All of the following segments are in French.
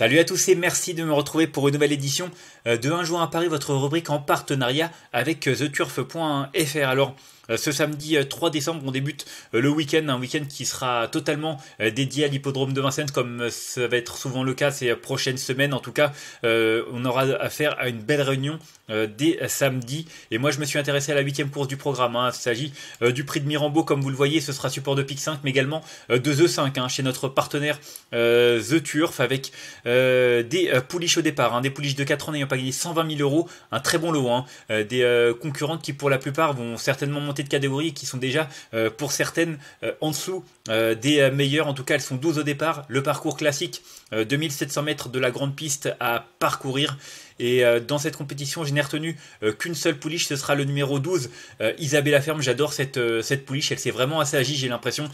Salut à tous et merci de me retrouver pour une nouvelle édition euh, de Un jour à Paris, votre rubrique en partenariat avec euh, theturf.fr. Alors, euh, ce samedi 3 décembre, on débute le week-end, un week-end qui sera totalement dédié à l'hippodrome de Vincennes, comme ça va être souvent le cas ces prochaines semaines. En tout cas, on aura affaire à une belle réunion dès samedi. Et moi, je me suis intéressé à la huitième course du programme. Hein. Il s'agit du prix de Mirambeau, comme vous le voyez, ce sera support de PIC 5, mais également de The 5, hein, chez notre partenaire TheTurf, avec euh, des euh, pouliches au départ, hein. des pouliches de 4 ans n'ayant pas gagné 120 000 euros, un très bon lot, hein. euh, des concurrentes qui pour la plupart vont certainement monter de catégorie qui sont déjà pour certaines en dessous des meilleures, en tout cas elles sont 12 au départ, le parcours classique, 2700 mètres de la grande piste à parcourir et euh, dans cette compétition, je n'ai retenu euh, qu'une seule pouliche, ce sera le numéro 12, euh, Isabella Ferme. J'adore cette, cette pouliche, elle s'est vraiment assez agie, j'ai l'impression,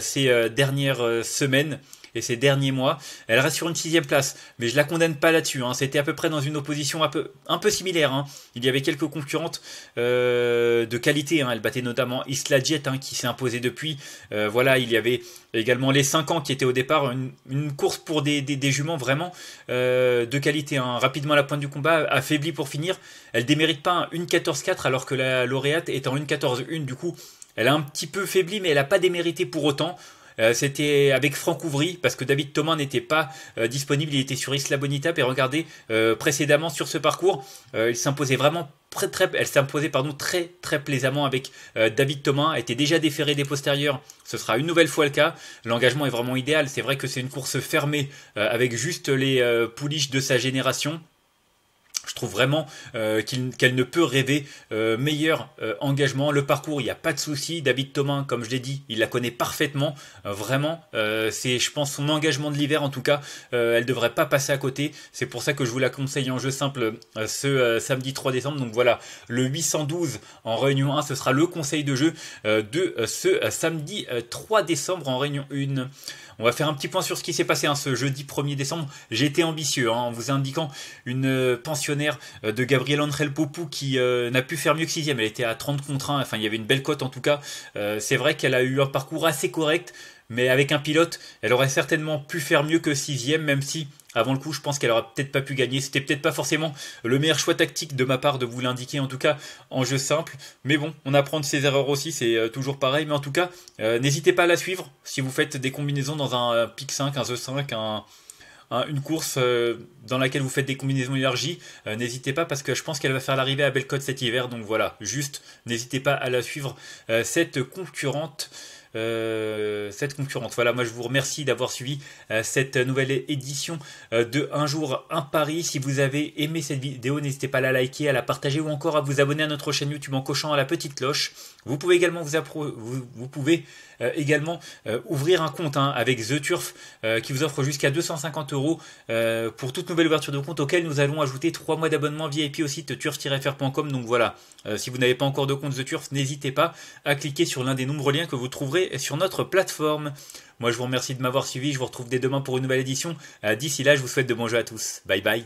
ces dernières semaines et ces derniers mois. Elle reste sur une sixième place, mais je la condamne pas là-dessus. Hein. C'était à peu près dans une opposition un peu, un peu similaire. Hein. Il y avait quelques concurrentes de qualité. Hein. Elle battait notamment Isla Jet qui s'est imposée depuis. voilà, il y avait également les 5 ans qui étaient au départ une, course pour des, juments vraiment de qualité. Rapidement à la pointe du combat affaiblie pour finir. Elle démérite pas une 14-4 alors que la lauréate est en 1-14-1. Du coup, elle a un petit peu faibli, mais elle n'a pas démérité pour autant. Euh, c'était avec Franck Ouvry, parce que David Thomas n'était pas euh, disponible, il était sur Isla Bonita, et regardez, euh, précédemment sur ce parcours, il s'imposait vraiment très très, elle s'imposait pardon très très plaisamment avec David Thomas, était déjà déférée des postérieurs. Ce sera une nouvelle fois le cas. L'engagement est vraiment idéal. C'est vrai que c'est une course fermée avec juste les pouliches de sa génération trouve vraiment euh, qu'elle ne peut rêver euh, meilleur euh, engagement. Le parcours, il n'y a pas de souci. David Thomas, comme je l'ai dit, il la connaît parfaitement. vraiment, c'est, je pense, son engagement de l'hiver en tout cas. elle ne devrait pas passer à côté. C'est pour ça que je vous la conseille en jeu simple ce samedi 3 décembre. Donc voilà, le 812 en réunion 1, ce sera le conseil de jeu de ce samedi 3 décembre en réunion 1. On va faire un petit point sur ce qui s'est passé hein, ce jeudi 1er décembre. J'étais ambitieux hein, en vous indiquant une pensionnaire euh, de Gabriel Angel Popou qui euh, n'a pu faire mieux que 6 Elle était à 30 contre 1. Enfin, il y avait une belle cote en tout cas. Euh, c'est vrai qu'elle a eu un parcours assez correct. Mais avec un pilote, elle aurait certainement pu faire mieux que 6 même si avant le coup, je pense qu'elle aura peut-être pas pu gagner. C'était peut-être pas forcément le meilleur choix tactique de ma part de vous l'indiquer, en tout cas en jeu simple. Mais bon, on apprend de ses erreurs aussi, c'est toujours pareil. Mais en tout cas, n'hésitez pas à la suivre si vous faites des combinaisons dans un pic 5, un The 5, un, Hein, une course euh, dans laquelle vous faites des combinaisons élargies, euh, n'hésitez pas parce que je pense qu'elle va faire l'arrivée à Belcote cet hiver. Donc voilà, juste n'hésitez pas à la suivre, euh, cette concurrente. Euh, cette concurrente. Voilà, moi je vous remercie d'avoir suivi euh, cette nouvelle édition euh, de Un jour, un pari. Si vous avez aimé cette vidéo, n'hésitez pas à la liker, à la partager ou encore à vous abonner à notre chaîne YouTube en cochant à la petite cloche. Vous pouvez également vous, vous, pouvez également ouvrir un compte hein, avec The Turf qui vous offre jusqu'à 250 euros pour toute nouvelle ouverture de compte auquel nous allons ajouter 3 mois d'abonnement VIP au site turf-fr.com. Donc voilà, si vous n'avez pas encore de compte The Turf, n'hésitez pas à cliquer sur l'un des nombreux liens que vous trouverez sur notre plateforme. Moi, je vous remercie de m'avoir suivi. Je vous retrouve dès demain pour une nouvelle édition. Euh, d'ici là, je vous souhaite de bons jeux à tous. Bye bye.